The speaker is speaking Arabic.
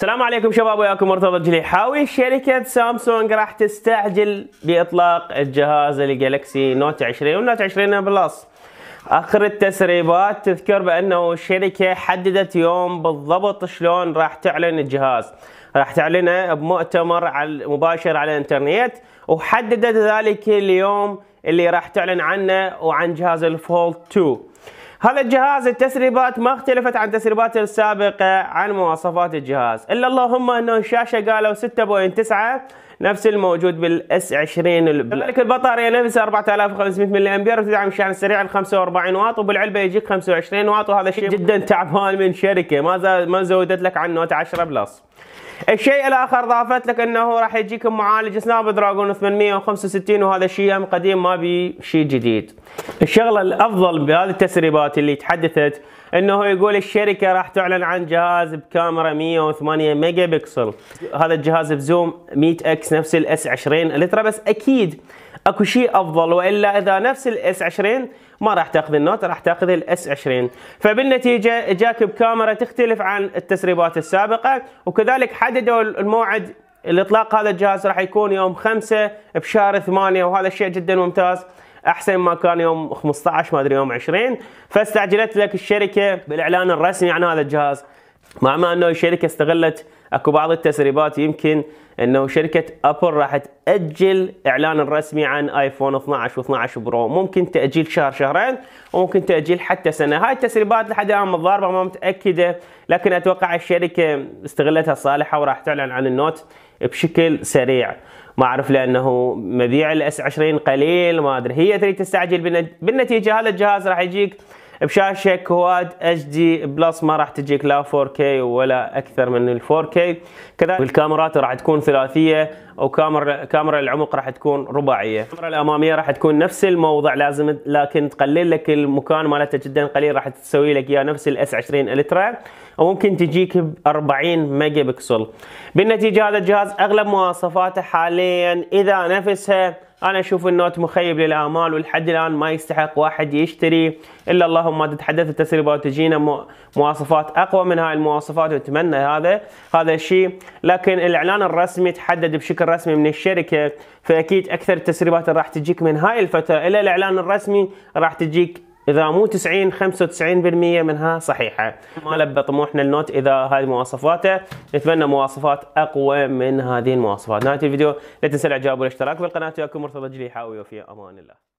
السلام عليكم شباب وياكم مرتضى الجليحاوي شركة سامسونج راح تستعجل بإطلاق الجهاز الجالكسي نوت 20 ونوت 20 بلس آخر التسريبات تذكر بأنه الشركة حددت يوم بالضبط شلون راح تعلن الجهاز راح تعلنه بمؤتمر على مباشر على الانترنت وحددت ذلك اليوم اللي راح تعلن عنه وعن جهاز الفولد 2 هذا الجهاز التسريبات ما اختلفت عن تسريبات السابقة عن مواصفات الجهاز إلا اللهم أنه الشاشة قالوا 6.9 نفس الموجود بالاس 20 كذلك البطاريه نفسها 4500 ملي امبير وتدعم الشحن السريع ل 45 واط وبالعلبه يجيك 25 واط وهذا شيء جدا تعبان من شركه ما ما زودت لك عن نوت 10 بلس الشيء الاخر ضافت لك انه راح يجيكم معالج سناب دراجون 865 وهذا شيء قديم ما بي شيء جديد الشغله الافضل بهذه التسريبات اللي تحدثت انه يقول الشركه راح تعلن عن جهاز بكاميرا 108 ميجا بكسل هذا الجهاز بزوم 100 اكس نفس الاس 20 الترا بس اكيد اكو شيء افضل والا اذا نفس الاس 20 ما راح تاخذ النوت راح تاخذ الاس 20 فبالنتيجه جاك بكاميرا تختلف عن التسريبات السابقه وكذلك حددوا الموعد الاطلاق هذا الجهاز راح يكون يوم 5 بشهر 8 وهذا الشيء جدا ممتاز احسن ما كان يوم 15 ما ادري يوم 20 فاستعجلت لك الشركه بالاعلان الرسمي عن هذا الجهاز مع ما انه الشركه استغلت اكو بعض التسريبات يمكن انه شركه ابل راح تاجل اعلان الرسمي عن ايفون 12 و12 برو ممكن تاجيل شهر شهرين وممكن تاجيل حتى سنه هاي التسريبات لحد الان متضاربه ما متاكده لكن اتوقع الشركه استغلتها صالحه وراح تعلن عن النوت بشكل سريع ما اعرف لانه مبيع الاس 20 قليل ما ادري هي تريد تستعجل بالنتيجه هذا الجهاز راح يجيك بشاشه كواد اتش دي بلس ما راح تجيك لا 4K ولا اكثر من ال 4K كذلك الكاميرات راح تكون ثلاثيه وكاميرا كاميرا العمق راح تكون رباعيه الكاميرا الاماميه راح تكون نفس الموضع لازم لكن تقلل لك المكان مالتها جدا قليل راح تسوي لك اياه نفس الاس 20 الترا وممكن تجيك ب 40 ميجا بكسل بالنتيجه هذا الجهاز اغلب مواصفاته حاليا اذا نفسها انا اشوف النوت مخيب للامال والحد الان ما يستحق واحد يشتري الا اللهم تتحدث التسريبات وتجينا مواصفات اقوى من هاي المواصفات واتمنى هذا هذا الشيء لكن الاعلان الرسمي تحدد بشكل رسمي من الشركه فاكيد اكثر التسريبات راح تجيك من هاي الفتره الى الاعلان الرسمي راح تجيك اذا مو 90 95% منها صحيحه ما لبى طموحنا النوت اذا هذه مواصفاته نتمنى مواصفات اقوى من هذه المواصفات نهايه الفيديو لا تنسى الاعجاب والاشتراك بالقناه وياكم مرتضى جليحه وفي امان الله